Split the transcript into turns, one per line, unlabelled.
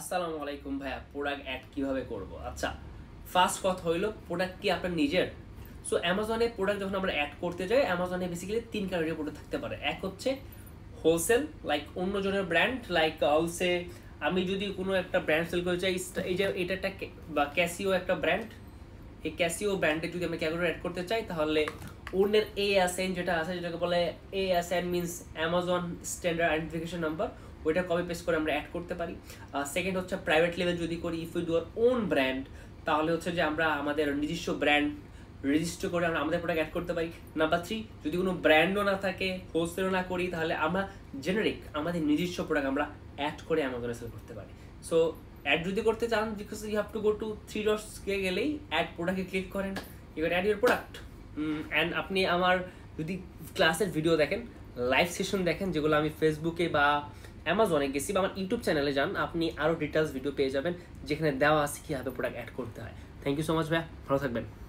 আসসালামু আলাইকুম ভাইয়া প্রোডাক্ট অ্যাড কীভাবে করব আচ্ছা ফার্স্ট কথা হইলো প্রোডাক্ট কি আপনার নিজের সো অ্যামাজনে প্রোডাক্ট যখন আমরা অ্যাড করতে যাই অ্যামাজনে বেসিক্যালি তিন ক্যাটাগরি প্রোডাক্ট থাকতে পারে এক হচ্ছে হোলসেল লাইক অন্যজনের ব্র্যান্ড লাইক হলসে আমি যদি কোনো একটা ব্র্যান্ড সেল করতে চাই এই যে এটা একটা বা ক্যাসিও একটা ব্র্যান্ড এই ক্যাসিও ব্র্যান্ডে যদি আমি ক্যাটাগরি অ্যাড করতে চাই তাহলে অন্যের এএসএন যেটা আছে যেটাকে বলে ASIN means Amazon standard identification number ওইটা কপি পেস্ট করে আমরা অ্যাড করতে পারি সেকেন্ড হচ্ছে প্রাইভেট লেভেল যদি করি if you are own brand তাহলে হচ্ছে যে আমরা আমাদের নিজস্ব ব্র্যান্ড রেজিস্টার করে আমরা আমাদের প্রোডাক্ট অ্যাড করতে পারি নাম্বার থ্রি যদি কোনো ব্র্যান্ডও না থাকে হোলসেলও না করি তাহলে আমরা জেনারিক আমাদের নিজস্ব প্রোডাক্ট আমরা অ্যাড করে অ্যামাজনে সেল করতে পারি সো অ্যাড যদি করতে চান because you have to go to three dots গেলেই অ্যাড প্রোডাক্টে ক্লিক করেন you add your product and আপনি আমার যদি ক্লাসের ভিডিও দেখেন লাইভ সেশন দেখেন যেগুলো আমি ফেসবুকে বা অ্যামাজনে গেছি বা আমার ইউটিউব চ্যানেলে যান আপনি আরও ডিটেলস ভিডিও পেয়ে যাবেন যেখানে দেওয়া আছে কীভাবে প্রোডাক্ট অ্যাড করতে হয় থ্যাংক ইউ সো মাচ ভাইয়া ভালো থাকবেন